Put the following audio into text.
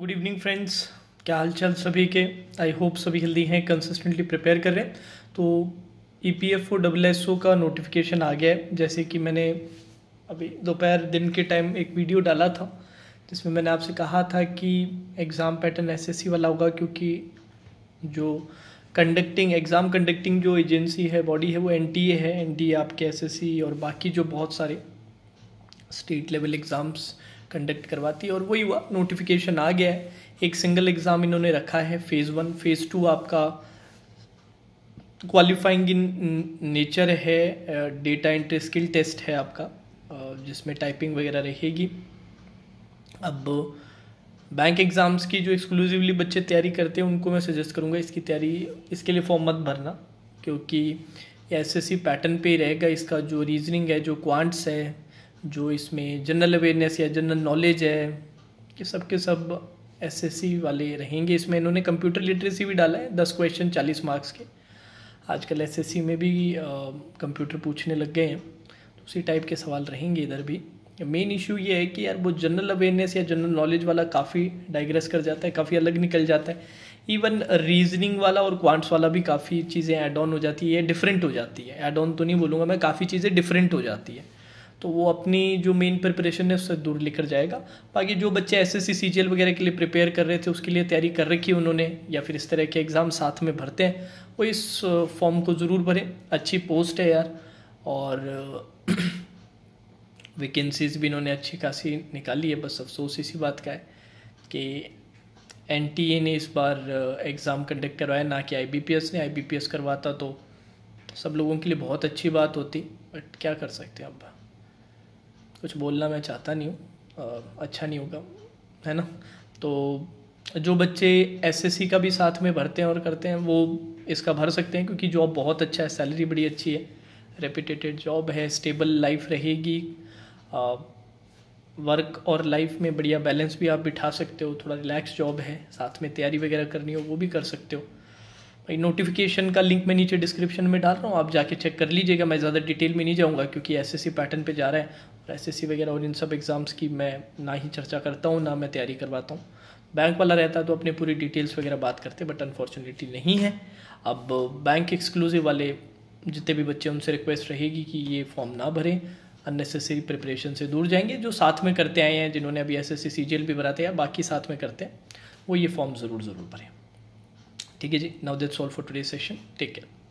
good evening friends क्या हाल चाल सभी के आई होप सभी हेल्दी हैं कंसिस्टेंटली प्रिपेयर कर रहे हैं तो E P F O W S O का नोटिफिकेशन आ गया है जैसे कि मैंने अभी दोपहर दिन के टाइम एक वीडियो डाला था जिसमें मैंने आपसे कहा था कि exam pattern S S C वाला होगा क्योंकि जो कंडक्टिंग एग्ज़ाम कंडक्टिंग जो एजेंसी है बॉडी है वो एन टी ए है एन टी ए आपके एस एस सी और बाकी जो बहुत सारे स्टेट लेवल एग्ज़ाम्स कंडक्ट करवाती है और वही हुआ नोटिफिकेशन आ गया है एक सिंगल एग्ज़ाम इन्होंने रखा है फ़ेज़ वन फ़ेज़ टू आपका क्वालिफाइंग इन नेचर है डेटा एंट्री स्किल टेस्ट है आपका जिसमें टाइपिंग वगैरह रहेगी अब बैंक एग्ज़ाम्स की जो एक्सक्लूसिवली बच्चे तैयारी करते हैं उनको मैं सजेस्ट करूँगा इसकी तैयारी इसके लिए फॉर्म मत भरना क्योंकि एस एस सी पैटर्न पे ही रहेगा इसका जो रीजनिंग है जो क्वांट्स है जो इसमें जनरल अवेयरनेस या जनरल नॉलेज है ये सब के सब एसएससी वाले रहेंगे इसमें इन्होंने कंप्यूटर लिटरेसी भी डाला है दस क्वेश्चन चालीस मार्क्स के आजकल एसएससी में भी कंप्यूटर पूछने लग गए हैं तो उसी टाइप के सवाल रहेंगे इधर भी मेन इशू ये है कि यार वो जनरल अवेयरनेस या जनरल नॉलेज वाला काफ़ी डाइग्रेस कर जाता है काफ़ी अलग निकल जाता है इवन रीजनिंग वाला और क्वांट्स वाला भी काफ़ी चीज़ें ऐड ऑन हो जाती है डिफरेंट हो जाती है ऐड ऑन तो नहीं बोलूँगा मैं काफ़ी चीज़ें डिफरेंट हो जाती है तो वो अपनी जो मेन प्रिपरेशन है उससे दूर लेकर जाएगा बाकी जो बच्चे एस एस सी वगैरह के लिए प्रिपेयर कर रहे थे उसके लिए तैयारी कर रखी उन्होंने या फिर इस तरह के एग्ज़ाम साथ में भरते हैं वो इस फॉर्म को ज़रूर भरें अच्छी पोस्ट है यार और वैकेंसीज भी इन्होंने अच्छी खासी निकाली है बस अफसोस इसी बात का है कि एन ने इस बार एग्ज़ाम कंडक्ट करवाया ना कि आई ने आई करवाता तो सब लोगों के लिए बहुत अच्छी बात होती बट क्या कर सकते हैं अब कुछ बोलना मैं चाहता नहीं हूँ अच्छा नहीं होगा है ना तो जो बच्चे एसएससी का भी साथ में भरते हैं और करते हैं वो इसका भर सकते हैं क्योंकि जॉब बहुत अच्छा है सैलरी बड़ी अच्छी है रेपिटेटेड जॉब है स्टेबल लाइफ रहेगी वर्क और लाइफ में बढ़िया बैलेंस भी आप बिठा सकते हो थोड़ा रिलैक्स जॉब है साथ में तैयारी वगैरह करनी हो वो भी कर सकते हो भाई नोटिफिकेशन का लिंक मैं नीचे डिस्क्रिप्शन में डाल रहा हूँ आप जाके चेक कर लीजिएगा मैं ज़्यादा डिटेल में नहीं जाऊँगा क्योंकि एस पैटर्न पर जा रहा है एस एस वगैरह और इन सब एग्ज़ाम्स की मैं ना ही चर्चा करता हूँ ना मैं तैयारी करवाता हूँ बैंक वाला रहता है तो अपनी पूरी डिटेल्स वगैरह बात करते बट अनफॉर्चुनेटली नहीं है अब बैंक एक्सक्लूसिव वाले जितने भी बच्चे उनसे रिक्वेस्ट रहेगी कि ये फॉर्म ना भरें अननेसेसरी प्रिपरेशन से दूर जाएंगे जो साथ में करते आए हैं जिन्होंने अभी एस एस सी भी भराते हैं बाकी साथ में करते हैं वो ये फॉर्म ज़रूर ज़रूर भरें ठीक है जी now that's all for today session take care